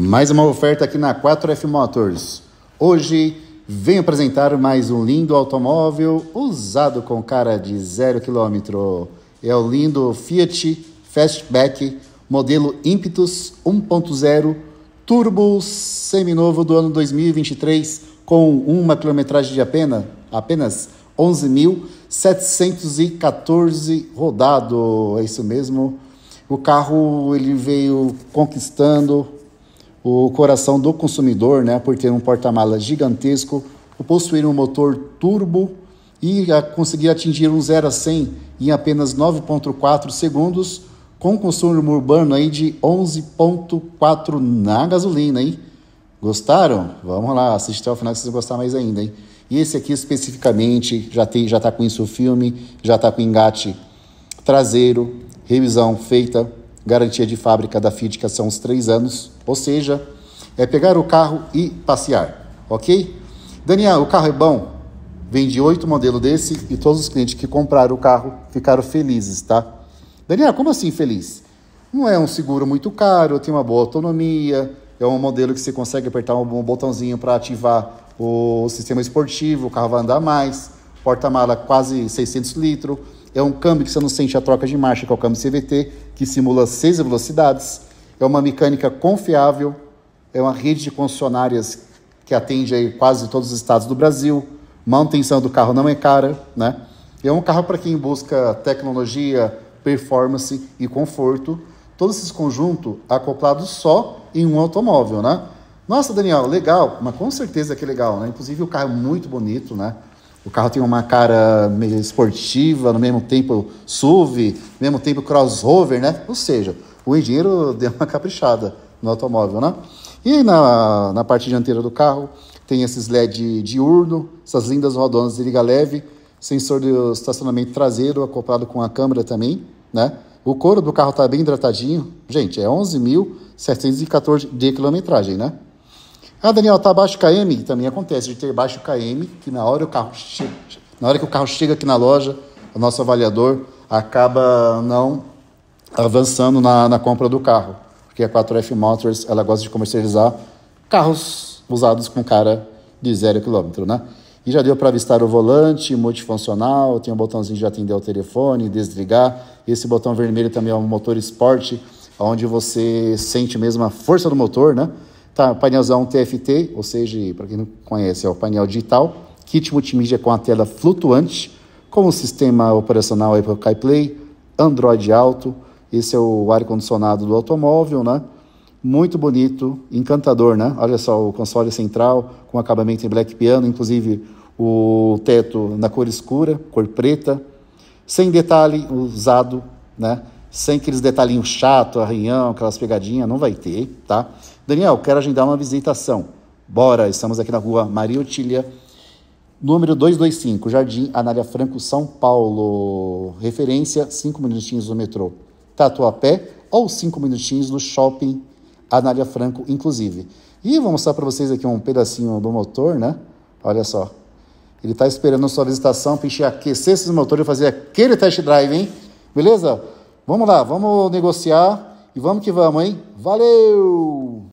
Mais uma oferta aqui na 4F Motors. Hoje venho apresentar mais um lindo automóvel usado com cara de zero quilômetro. É o lindo Fiat Fastback modelo Impetus 1.0 turbo seminovo do ano 2023 com uma quilometragem de apenas, apenas 11.714 rodado. É isso mesmo. O carro ele veio conquistando o coração do consumidor, né, por ter um porta-malas gigantesco, por possuir um motor turbo e conseguir atingir um 0 a 100 em apenas 9.4 segundos, com consumo urbano aí de 11.4 na gasolina, hein? Gostaram? Vamos lá, assiste até o final se vocês gostar mais ainda, hein? E esse aqui especificamente já tem, já tá com isso filme, já tá com engate traseiro, revisão feita Garantia de fábrica da Fiat, que são os três anos, ou seja, é pegar o carro e passear, ok? Daniel, o carro é bom? vende oito modelos desse e todos os clientes que compraram o carro ficaram felizes, tá? Daniel, como assim feliz? Não é um seguro muito caro, tem uma boa autonomia, é um modelo que você consegue apertar um botãozinho para ativar o sistema esportivo, o carro vai andar mais, porta-mala quase 600 litros, é um câmbio que você não sente a troca de marcha, que é o câmbio CVT, que simula seis velocidades. É uma mecânica confiável. É uma rede de concessionárias que atende aí quase todos os estados do Brasil. Manutenção do carro não é cara, né? É um carro para quem busca tecnologia, performance e conforto. Todos esses conjuntos acoplados só em um automóvel, né? Nossa, Daniel, legal, mas com certeza que é legal, né? Inclusive o carro é muito bonito, né? O carro tem uma cara meio esportiva, no mesmo tempo SUV, no mesmo tempo crossover, né? Ou seja, o engenheiro deu uma caprichada no automóvel, né? E na, na parte dianteira do carro tem esses LED diurno, essas lindas rodonas de liga leve, sensor de estacionamento traseiro acoplado com a câmera também, né? O couro do carro está bem hidratadinho. Gente, é 11.714 de quilometragem, né? Ah, Daniel, tá baixo KM? Também acontece de ter baixo KM, que na hora, o carro chega, na hora que o carro chega aqui na loja, o nosso avaliador acaba não avançando na, na compra do carro. Porque a 4F Motors, ela gosta de comercializar carros usados com cara de zero quilômetro, né? E já deu para avistar o volante, multifuncional, tem um botãozinho de atender ao telefone, desligar. Esse botão vermelho também é um motor esporte, onde você sente mesmo a força do motor, né? Tá, painelzão TFT, ou seja, para quem não conhece, é o painel digital. Kit multimídia com a tela flutuante, com o sistema operacional Apple CarPlay, Android Auto. Esse é o ar-condicionado do automóvel, né? Muito bonito, encantador, né? Olha só o console central com acabamento em black piano, inclusive o teto na cor escura, cor preta, sem detalhe usado, né? sem aqueles detalhinhos chato, arranhão, aquelas pegadinhas, não vai ter, tá? Daniel, quero agendar uma visitação. Bora, estamos aqui na rua Maria Otília, número 225, Jardim Anália Franco, São Paulo. Referência, cinco minutinhos no metrô Tatuapé ou cinco minutinhos no shopping Anália Franco, inclusive. E vou mostrar para vocês aqui um pedacinho do motor, né? Olha só. Ele está esperando a sua visitação para encher, aquecer esses motores e fazer aquele test drive, hein? Beleza? Vamos lá, vamos negociar e vamos que vamos, hein? Valeu!